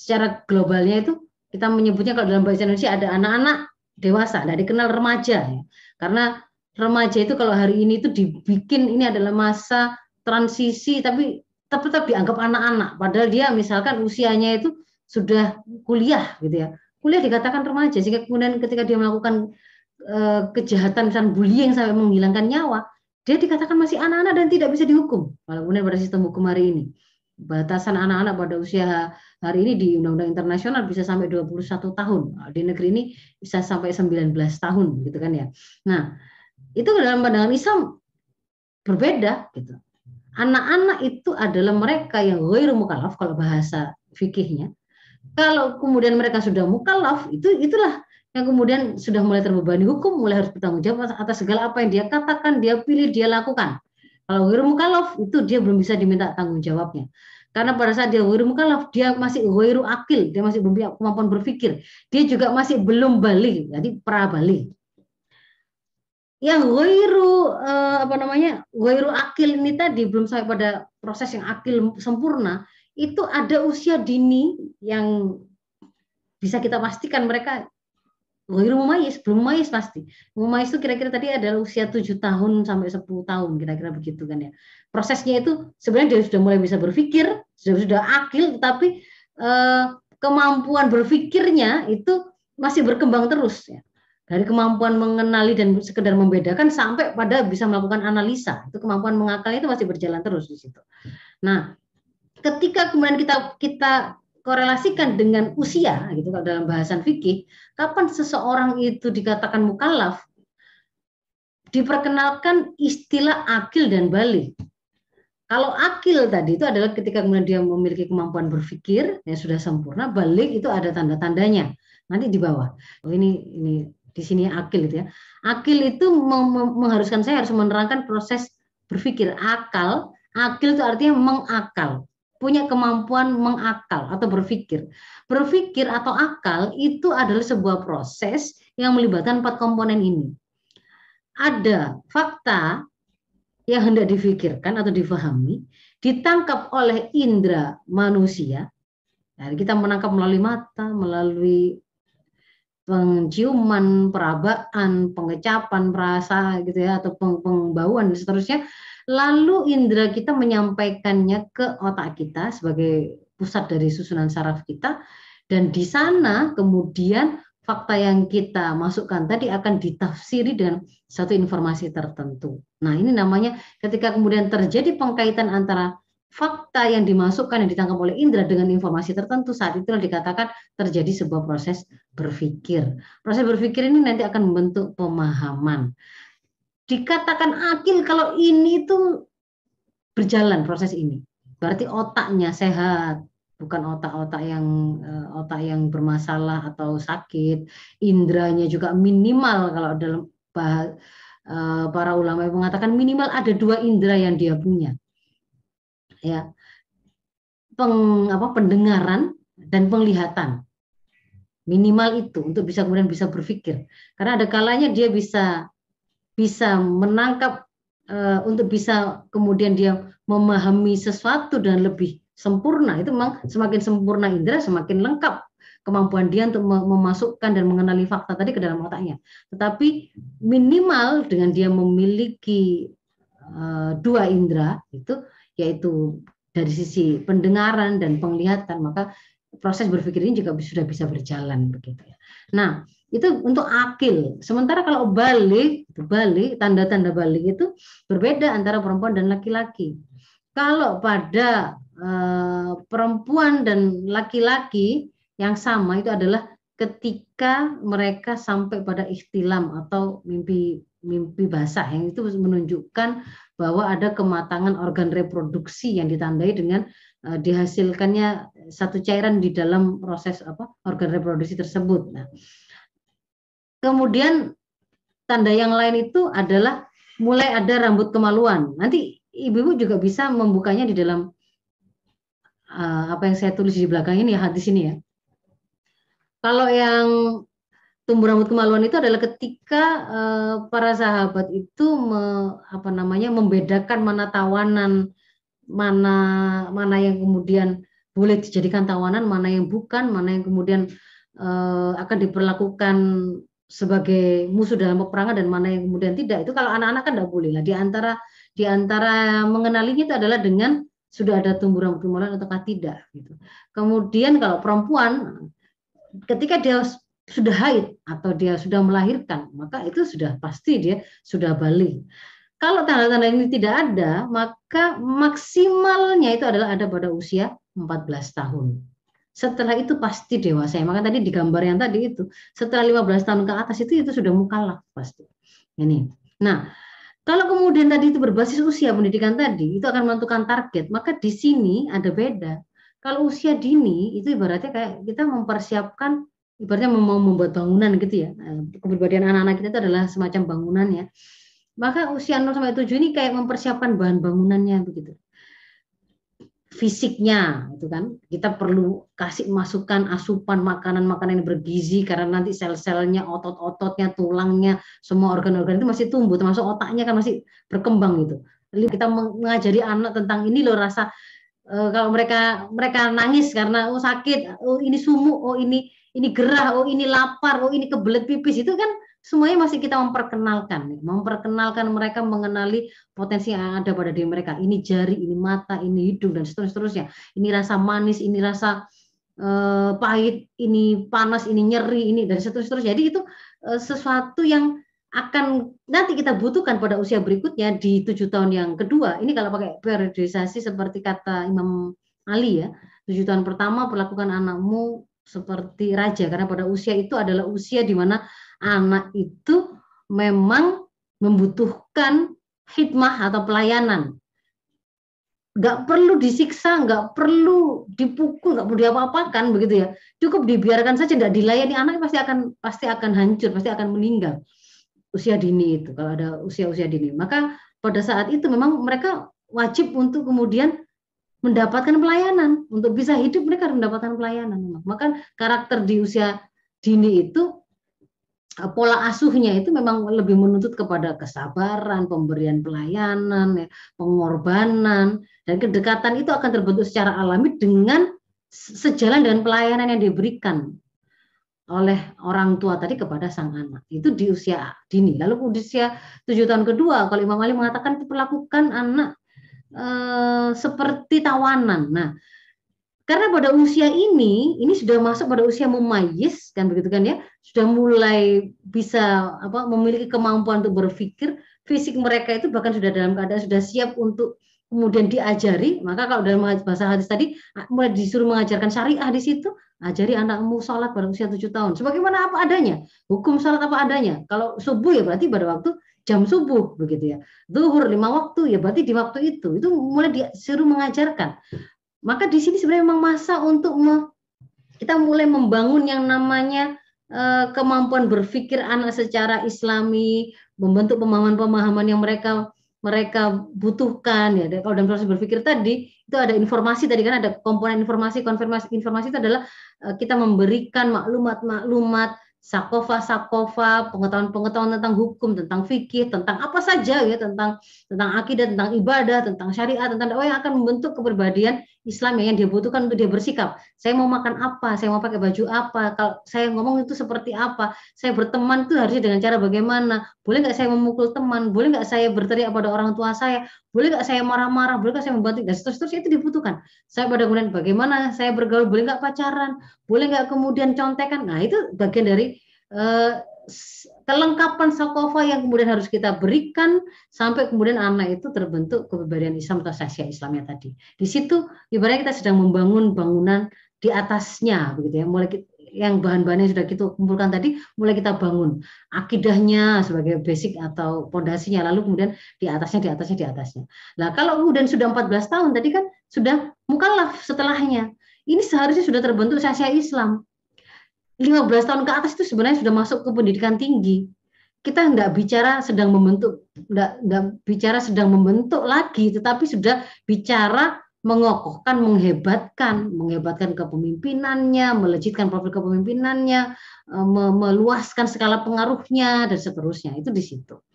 secara globalnya itu kita menyebutnya kalau dalam bahasa Indonesia ada anak-anak dewasa, tidak dikenal remaja. Ya. Karena remaja itu kalau hari ini itu dibikin ini adalah masa transisi, tapi tetap dianggap anak-anak. Padahal dia misalkan usianya itu sudah kuliah gitu ya. Kuliah dikatakan remaja, sehingga kemudian ketika dia melakukan e, kejahatan misalnya bullying sampai menghilangkan nyawa, dia dikatakan masih anak-anak dan tidak bisa dihukum. Walaupun pada sistem hukum hari ini batasan anak-anak pada usia hari ini di undang-undang internasional bisa sampai 21 tahun. Di negeri ini bisa sampai 19 tahun gitu kan ya. Nah, itu dalam pandangan Islam berbeda gitu. Anak-anak itu adalah mereka yang ghairu mukallaf kalau bahasa fikihnya. Kalau kemudian mereka sudah mukallaf, itu itulah yang kemudian sudah mulai terbebani hukum, mulai harus bertanggung jawab atas segala apa yang dia katakan, dia pilih, dia lakukan. Kalau ghairu itu dia belum bisa diminta tanggung jawabnya. Karena pada saat dia ghairu mukalaf dia masih wiru akil, dia masih belum punya kemampuan berpikir. Dia juga masih belum balik, jadi pra balik. Yang wiru eh, apa namanya? wiru akil ini tadi belum sampai pada proses yang akil sempurna, itu ada usia dini yang bisa kita pastikan mereka rumah mumayyiz, belum mumayyiz pasti. Mumayyiz itu kira-kira tadi adalah usia tujuh tahun sampai sepuluh tahun, kira-kira begitu kan ya. Prosesnya itu sebenarnya dia sudah mulai bisa berpikir, sudah sudah akil, tetapi eh, kemampuan berpikirnya itu masih berkembang terus ya. Dari kemampuan mengenali dan sekedar membedakan sampai pada bisa melakukan analisa. Itu kemampuan mengakal itu masih berjalan terus di situ. Nah, ketika kemudian kita kita korelasikan dengan usia gitu kalau dalam bahasan fikih kapan seseorang itu dikatakan mukalaf diperkenalkan istilah akil dan balik kalau akil tadi itu adalah ketika kemudian dia memiliki kemampuan berpikir yang sudah sempurna, balik itu ada tanda-tandanya. Nanti di bawah. Oh ini ini di sini akil itu ya. Akil itu mengharuskan saya harus menerangkan proses berpikir akal. Akil itu artinya mengakal punya kemampuan mengakal atau berpikir. Berpikir atau akal itu adalah sebuah proses yang melibatkan empat komponen ini. Ada fakta yang hendak difikirkan atau difahami, ditangkap oleh indera manusia. Nah, kita menangkap melalui mata, melalui penciuman, perabaan, pengecapan, perasa gitu ya atau peng pembauan dan seterusnya lalu indera kita menyampaikannya ke otak kita sebagai pusat dari susunan saraf kita dan di sana kemudian fakta yang kita masukkan tadi akan ditafsiri dengan satu informasi tertentu. Nah, ini namanya ketika kemudian terjadi pengkaitan antara fakta yang dimasukkan yang ditangkap oleh indera dengan informasi tertentu saat itu dikatakan terjadi sebuah proses berpikir. Proses berpikir ini nanti akan membentuk pemahaman dikatakan akil kalau ini itu berjalan proses ini. Berarti otaknya sehat, bukan otak-otak yang eh, otak yang bermasalah atau sakit. Indranya juga minimal kalau dalam bahas, eh, para ulama mengatakan minimal ada dua indera yang dia punya. Ya. Peng, apa pendengaran dan penglihatan. Minimal itu untuk bisa kemudian bisa berpikir. Karena ada kalanya dia bisa bisa menangkap uh, untuk bisa kemudian dia memahami sesuatu dan lebih sempurna itu memang semakin sempurna indera semakin lengkap kemampuan dia untuk memasukkan dan mengenali fakta tadi ke dalam otaknya. Tetapi minimal dengan dia memiliki uh, dua indera itu yaitu dari sisi pendengaran dan penglihatan maka proses berpikir ini juga sudah bisa berjalan begitu ya. Nah, itu untuk akil. Sementara kalau balik, balik tanda-tanda balik itu berbeda antara perempuan dan laki-laki. Kalau pada uh, perempuan dan laki-laki yang sama itu adalah ketika mereka sampai pada ikhtilam atau mimpi mimpi basah yang itu menunjukkan bahwa ada kematangan organ reproduksi yang ditandai dengan Eh, dihasilkannya satu cairan di dalam proses apa organ reproduksi tersebut. Nah, kemudian tanda yang lain itu adalah mulai ada rambut kemaluan. Nanti ibu-ibu juga bisa membukanya di dalam uh, apa yang saya tulis di belakang ini ya hadis ini ya. Kalau yang tumbuh rambut kemaluan itu adalah ketika uh, para sahabat itu me, apa namanya membedakan mana tawanan mana mana yang kemudian boleh dijadikan tawanan, mana yang bukan, mana yang kemudian uh, akan diperlakukan sebagai musuh dalam peperangan dan mana yang kemudian tidak itu kalau anak-anak kan tidak boleh lah di antara di antara mengenalinya itu adalah dengan sudah ada tumbuh rambut gumelan ataukah tidak gitu kemudian kalau perempuan ketika dia sudah haid atau dia sudah melahirkan maka itu sudah pasti dia sudah balik kalau tanda-tanda ini tidak ada, maka maksimalnya itu adalah ada pada usia 14 tahun. Setelah itu pasti dewasa. Ya, maka tadi di gambar yang tadi itu, setelah 15 tahun ke atas itu itu sudah mukalah pasti. Ini. Nah, kalau kemudian tadi itu berbasis usia pendidikan tadi, itu akan menentukan target. Maka di sini ada beda. Kalau usia dini itu ibaratnya kayak kita mempersiapkan ibaratnya mau membuat bangunan gitu ya. Nah, kepribadian anak-anak kita itu adalah semacam bangunan ya maka usia 0 sampai 7 ini kayak mempersiapkan bahan bangunannya begitu. Fisiknya itu kan kita perlu kasih masukan asupan makanan-makanan yang bergizi karena nanti sel-selnya, otot-ototnya, tulangnya, semua organ-organ itu masih tumbuh termasuk otaknya kan masih berkembang gitu. Lalu kita mengajari anak tentang ini loh rasa eh, kalau mereka mereka nangis karena oh sakit, oh ini sumuk, oh ini ini gerah, oh ini lapar, oh ini kebelet pipis itu kan semuanya masih kita memperkenalkan, memperkenalkan mereka mengenali potensi yang ada pada diri mereka. Ini jari, ini mata, ini hidung dan seterusnya. Ini rasa manis, ini rasa eh, pahit, ini panas, ini nyeri, ini dan seterusnya. Jadi itu eh, sesuatu yang akan nanti kita butuhkan pada usia berikutnya di tujuh tahun yang kedua. Ini kalau pakai periodisasi seperti kata Imam Ali ya, tujuh tahun pertama perlakukan anakmu seperti raja karena pada usia itu adalah usia di mana anak itu memang membutuhkan hikmah atau pelayanan. Gak perlu disiksa, gak perlu dipukul, gak perlu diapa-apakan begitu ya. Cukup dibiarkan saja, tidak dilayani anak pasti akan pasti akan hancur, pasti akan meninggal usia dini itu kalau ada usia-usia dini. Maka pada saat itu memang mereka wajib untuk kemudian mendapatkan pelayanan untuk bisa hidup mereka mendapatkan pelayanan maka karakter di usia dini itu eh, pola asuhnya itu memang lebih menuntut kepada kesabaran pemberian pelayanan ya, pengorbanan dan kedekatan itu akan terbentuk secara alami dengan sejalan dengan pelayanan yang diberikan oleh orang tua tadi kepada sang anak itu di usia dini lalu di usia tujuh tahun kedua kalau Imam Ali mengatakan perlakukan anak e, seperti tawanan. Nah, karena pada usia ini, ini sudah masuk pada usia memayis kan begitu kan ya, sudah mulai bisa apa memiliki kemampuan untuk berpikir, fisik mereka itu bahkan sudah dalam keadaan sudah siap untuk kemudian diajari, maka kalau dalam bahasa hadis tadi ah, mulai disuruh mengajarkan syariah di situ, ajari anakmu sholat pada usia tujuh tahun. Sebagaimana apa adanya, hukum sholat apa adanya. Kalau subuh ya berarti pada waktu jam subuh begitu ya. Zuhur lima waktu ya berarti di waktu itu itu mulai disuruh mengajarkan. Maka di sini sebenarnya memang masa untuk me, kita mulai membangun yang namanya e, kemampuan berpikir anak secara islami, membentuk pemahaman-pemahaman yang mereka mereka butuhkan ya kalau dalam proses berpikir tadi itu ada informasi tadi kan ada komponen informasi konfirmasi informasi itu adalah eh, kita memberikan maklumat-maklumat sakofa-sakofa, pengetahuan-pengetahuan tentang hukum, tentang fikih, tentang apa saja ya, tentang tentang akidah, tentang ibadah, tentang syariat, tentang dakwah yang akan membentuk kepribadian Islam ya yang dia butuhkan untuk dia bersikap. Saya mau makan apa, saya mau pakai baju apa, kalau saya ngomong itu seperti apa, saya berteman itu harusnya dengan cara bagaimana. Boleh nggak saya memukul teman, boleh nggak saya berteriak pada orang tua saya, boleh nggak saya marah-marah, boleh nggak saya membantu dan seterusnya itu dibutuhkan. Saya pada kemudian bagaimana saya bergaul, boleh nggak pacaran, boleh nggak kemudian contekan. Nah itu bagian dari eh, kelengkapan sakofa yang kemudian harus kita berikan sampai kemudian anak itu terbentuk kepribadian Islam atau sasya Islamnya tadi. Di situ ibaratnya kita sedang membangun bangunan di atasnya begitu ya. Mulai yang bahan-bahannya sudah kita kumpulkan tadi mulai kita bangun akidahnya sebagai basic atau pondasinya lalu kemudian di atasnya di atasnya di atasnya. Nah, kalau kemudian sudah 14 tahun tadi kan sudah mukallaf setelahnya. Ini seharusnya sudah terbentuk sasya Islam 15 tahun ke atas itu sebenarnya sudah masuk ke pendidikan tinggi. Kita tidak bicara sedang membentuk, tidak bicara sedang membentuk lagi, tetapi sudah bicara mengokohkan, menghebatkan, menghebatkan kepemimpinannya, melejitkan profil kepemimpinannya, eh, meluaskan skala pengaruhnya dan seterusnya. Itu di situ.